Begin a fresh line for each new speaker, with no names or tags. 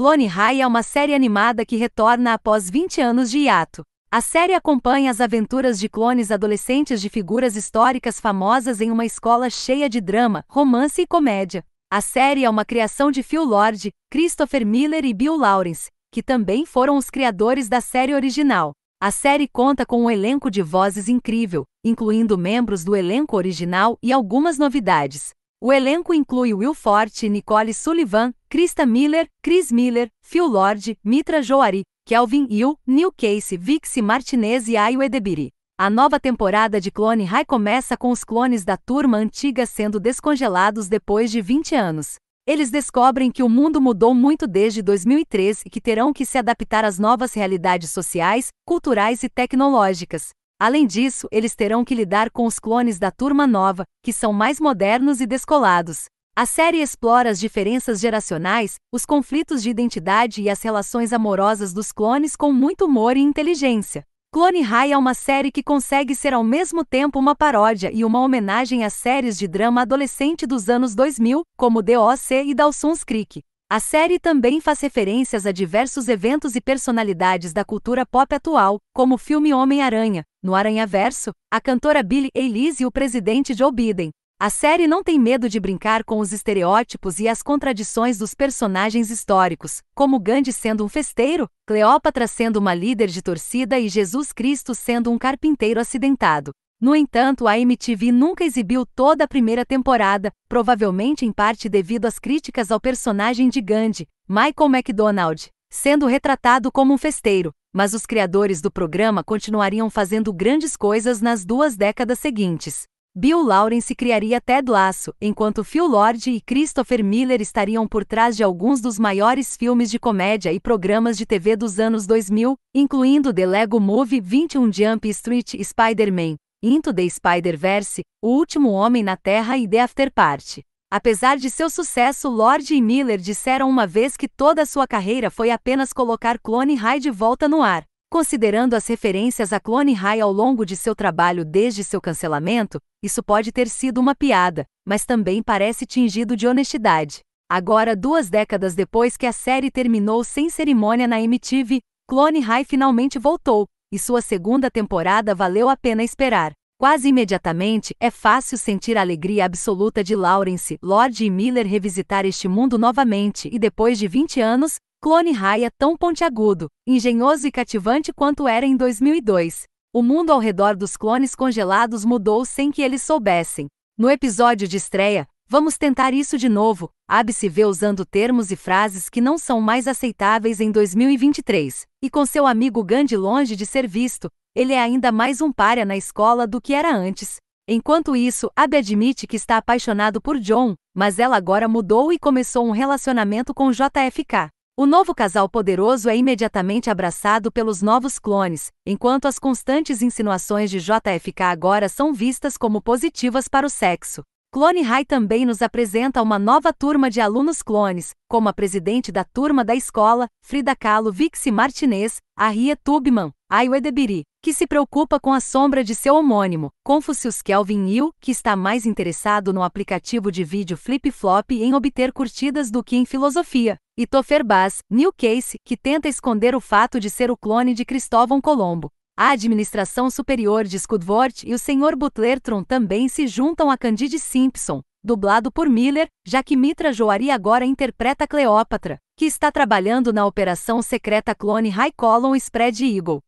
Clone High é uma série animada que retorna após 20 anos de hiato. A série acompanha as aventuras de clones adolescentes de figuras históricas famosas em uma escola cheia de drama, romance e comédia. A série é uma criação de Phil Lord, Christopher Miller e Bill Lawrence, que também foram os criadores da série original. A série conta com um elenco de vozes incrível, incluindo membros do elenco original e algumas novidades. O elenco inclui Will Forte, Nicole Sullivan, Krista Miller, Chris Miller, Phil Lord, Mitra Joari, Kelvin Hill, Neil Casey, Vixie Martinez e Ayo Edebiri. A nova temporada de Clone High começa com os clones da turma antiga sendo descongelados depois de 20 anos. Eles descobrem que o mundo mudou muito desde 2003 e que terão que se adaptar às novas realidades sociais, culturais e tecnológicas. Além disso, eles terão que lidar com os clones da turma nova, que são mais modernos e descolados. A série explora as diferenças geracionais, os conflitos de identidade e as relações amorosas dos clones com muito humor e inteligência. Clone High é uma série que consegue ser ao mesmo tempo uma paródia e uma homenagem às séries de drama adolescente dos anos 2000, como The OC e Dawson's Creek. A série também faz referências a diversos eventos e personalidades da cultura pop atual, como o filme Homem-Aranha, no Aranhaverso, a cantora Billie Eilish e o presidente Joe Biden. A série não tem medo de brincar com os estereótipos e as contradições dos personagens históricos, como Gandhi sendo um festeiro, Cleópatra sendo uma líder de torcida e Jesus Cristo sendo um carpinteiro acidentado. No entanto, a MTV nunca exibiu toda a primeira temporada, provavelmente em parte devido às críticas ao personagem de Gandhi, Michael McDonald, sendo retratado como um festeiro, mas os criadores do programa continuariam fazendo grandes coisas nas duas décadas seguintes. Bill Lawrence criaria Ted Lasso, enquanto Phil Lord e Christopher Miller estariam por trás de alguns dos maiores filmes de comédia e programas de TV dos anos 2000, incluindo The Lego Movie 21 Jump Street e Spider-Man, Into the Spider-Verse, O Último Homem na Terra e The After Party. Apesar de seu sucesso, Lord e Miller disseram uma vez que toda sua carreira foi apenas colocar Clone High de volta no ar. Considerando as referências a Clone High ao longo de seu trabalho desde seu cancelamento, isso pode ter sido uma piada, mas também parece tingido de honestidade. Agora, duas décadas depois que a série terminou sem cerimônia na MTV, Clone High finalmente voltou, e sua segunda temporada valeu a pena esperar. Quase imediatamente, é fácil sentir a alegria absoluta de Lawrence, Lorde e Miller revisitar este mundo novamente e depois de 20 anos, Clone High é tão pontiagudo, engenhoso e cativante quanto era em 2002. O mundo ao redor dos clones congelados mudou sem que eles soubessem. No episódio de estreia, Vamos tentar isso de novo. Abe se vê usando termos e frases que não são mais aceitáveis em 2023. E com seu amigo Gandhi longe de ser visto, ele é ainda mais um párea na escola do que era antes. Enquanto isso, Abe admite que está apaixonado por John, mas ela agora mudou e começou um relacionamento com JFK. O novo casal poderoso é imediatamente abraçado pelos novos clones, enquanto as constantes insinuações de JFK agora são vistas como positivas para o sexo. Clone High também nos apresenta uma nova turma de alunos clones, como a presidente da turma da escola, Frida Kahlo Vixi Martinez, Ria Tubman, Aiwe Debiri, que se preocupa com a sombra de seu homônimo, Confucius Kelvin Hill, que está mais interessado no aplicativo de vídeo Flip Flop em obter curtidas do que em filosofia, e Topher Bass, Neil Case, que tenta esconder o fato de ser o clone de Cristóvão Colombo. A Administração Superior de Scudvort e o Sr. Butlertron também se juntam a Candide Simpson, dublado por Miller, já que Mitra Joari agora interpreta Cleópatra, que está trabalhando na operação secreta clone High Column Spread Eagle.